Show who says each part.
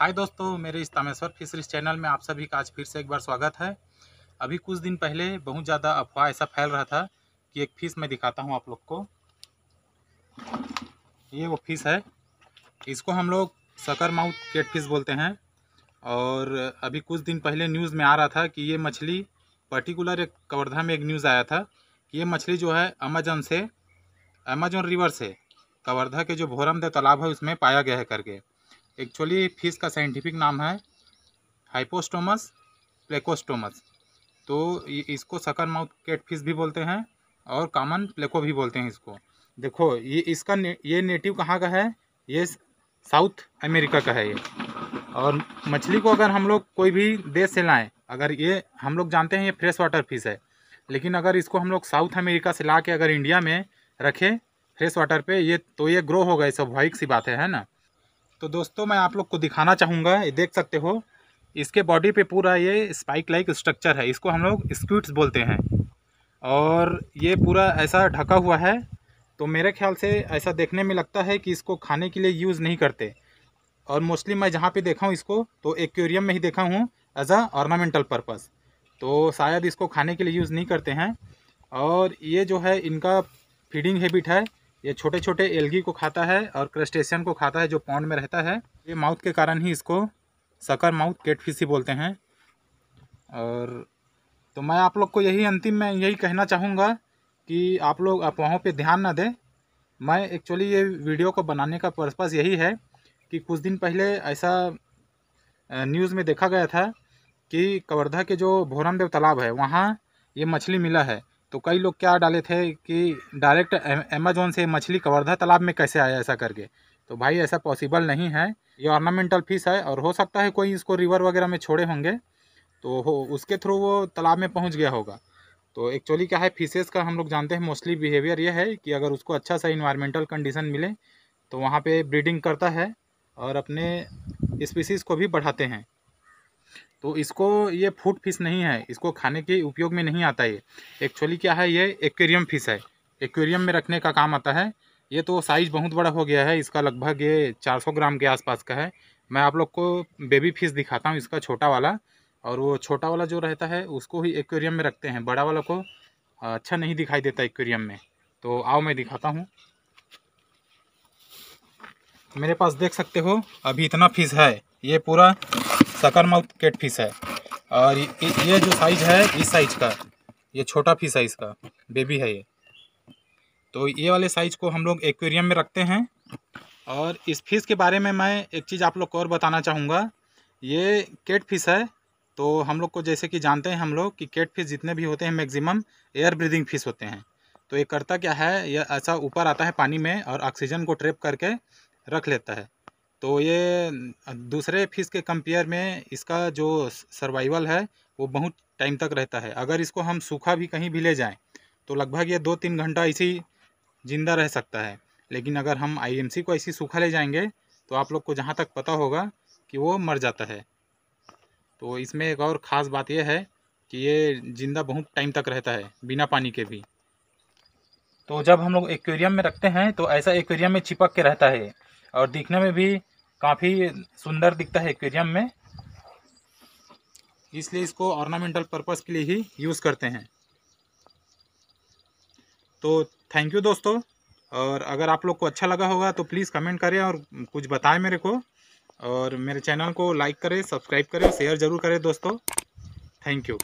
Speaker 1: हाय दोस्तों मेरे इस तामेश्वर फिशरीज चैनल में आप सभी का आज फिर से एक बार स्वागत है अभी कुछ दिन पहले बहुत ज़्यादा अफवाह ऐसा फैल रहा था कि एक फ़िश मैं दिखाता हूँ आप लोग को ये वो फिश है इसको हम लोग सकर माउथ केट फिश बोलते हैं और अभी कुछ दिन पहले न्यूज़ में आ रहा था कि ये मछली पर्टिकुलर एक कवर्धा में एक न्यूज़ आया था कि ये मछली जो है अमेजोन से अमेजोन रिवर से कवर्धा के जो भोरमदेव तालाब है उसमें पाया गया है करके एक्चुअली फ़िश का साइंटिफिक नाम है हाइपोस्टोमस प्लेकोस्टोमस तो इसको सकर माउथ केट फिश भी बोलते हैं और कॉमन प्लेको भी बोलते हैं इसको देखो ये इसका ने, ये नेटिव कहाँ का है ये साउथ अमेरिका का है ये और मछली को अगर हम लोग कोई भी देश से लाएं अगर ये हम लोग जानते हैं ये फ्रेश वाटर फिश है लेकिन अगर इसको हम लोग साउथ अमेरिका से ला के अगर इंडिया में रखें फ्रेश वाटर पे ये तो ये ग्रो होगा ये स्वाभाविक सी बात है, है ना तो दोस्तों मैं आप लोग को दिखाना चाहूँगा ये देख सकते हो इसके बॉडी पे पूरा ये स्पाइक लाइक स्ट्रक्चर है इसको हम लोग स्क्यूट्स बोलते हैं और ये पूरा ऐसा ढका हुआ है तो मेरे ख्याल से ऐसा देखने में लगता है कि इसको खाने के लिए यूज़ नहीं करते और मोस्टली मैं जहाँ पे देखा हूँ इसको तो एक्वेरियम में ही देखा हूँ एज आ ऑर्नामेंटल पर्पज़ तो शायद इसको खाने के लिए यूज़ नहीं करते हैं और ये जो है इनका फीडिंग हैबिट है ये छोटे छोटे एलगी को खाता है और क्रस्टेशियन को खाता है जो पौंड में रहता है ये माउथ के कारण ही इसको सकर माउथ केट ही बोलते हैं और तो मैं आप लोग को यही अंतिम में यही कहना चाहूँगा कि आप लोग अफवाहों पे ध्यान ना दें मैं एक्चुअली ये वीडियो को बनाने का पर्पज़ यही है कि कुछ दिन पहले ऐसा न्यूज़ में देखा गया था कि कवर्धा के जो भोरमदेव तालाब है वहाँ ये मछली मिला है तो कई लोग क्या डाले थे कि डायरेक्ट अमेजोन से मछली कवर्धा तालाब में कैसे आया ऐसा करके तो भाई ऐसा पॉसिबल नहीं है ये ऑर्नामेंटल फिश है और हो सकता है कोई इसको रिवर वगैरह में छोड़े होंगे तो हो उसके थ्रू वो तालाब में पहुँच गया होगा तो एक्चुअली क्या है फिशेज़ का हम लोग जानते हैं मोस्टली बिहेवियर ये है कि अगर उसको अच्छा सा इन्वायरमेंटल कंडीशन मिले तो वहाँ पर ब्रीडिंग करता है और अपने स्पीसीज़ को भी बढ़ाते हैं तो इसको ये फूड फिश नहीं है इसको खाने के उपयोग में नहीं आता ये एक्चुअली क्या है ये एक्वेरियम फिश है एक्वेरियम में रखने का काम आता है ये तो साइज़ बहुत बड़ा हो गया है इसका लगभग ये 400 ग्राम के आसपास का है मैं आप लोग को बेबी फिश दिखाता हूँ इसका छोटा वाला और वो छोटा वाला जो रहता है उसको ही एक्वेरियम में रखते हैं बड़ा वाला को अच्छा नहीं दिखाई देता एक्वेरियम में तो आओ मैं दिखाता हूँ मेरे पास देख सकते हो अभी इतना फिश है ये पूरा सकर माउथ केट फिश है और ये जो साइज है इस साइज का ये छोटा फिश साइज का बेबी है ये तो ये वाले साइज को हम लोग एक्वेरियम में रखते हैं और इस फिश के बारे में मैं एक चीज़ आप लोग को और बताना चाहूँगा ये केट फिश है तो हम लोग को जैसे कि जानते हैं हम लोग कि केट फिश जितने भी होते हैं मैक्सिमम एयर ब्रीदिंग फिश होते हैं तो ये करता क्या है यह ऐसा ऊपर आता है पानी में और ऑक्सीजन को ट्रेप करके रख लेता है तो ये दूसरे फिश के कंपेयर में इसका जो सर्वाइवल है वो बहुत टाइम तक रहता है अगर इसको हम सूखा भी कहीं भी ले जाएं तो लगभग ये दो तीन घंटा इसी ज़िंदा रह सकता है लेकिन अगर हम आईएमसी को ऐसी सूखा ले जाएंगे तो आप लोग को जहाँ तक पता होगा कि वो मर जाता है तो इसमें एक और ख़ास बात यह है कि ये ज़िंदा बहुत टाइम तक रहता है बिना पानी के भी तो जब हम लोग एक्वेरियम में रखते हैं तो ऐसा एक्वेरियम में चिपक के रहता है और दिखने में भी काफ़ी सुंदर दिखता है एक्वेरियम में इसलिए इसको ऑर्नामेंटल पर्पज़ के लिए ही यूज़ करते हैं तो थैंक यू दोस्तों और अगर आप लोग को अच्छा लगा होगा तो प्लीज़ कमेंट करें और कुछ बताएं मेरे को और मेरे चैनल को लाइक करें सब्सक्राइब करें शेयर ज़रूर करें दोस्तों थैंक यू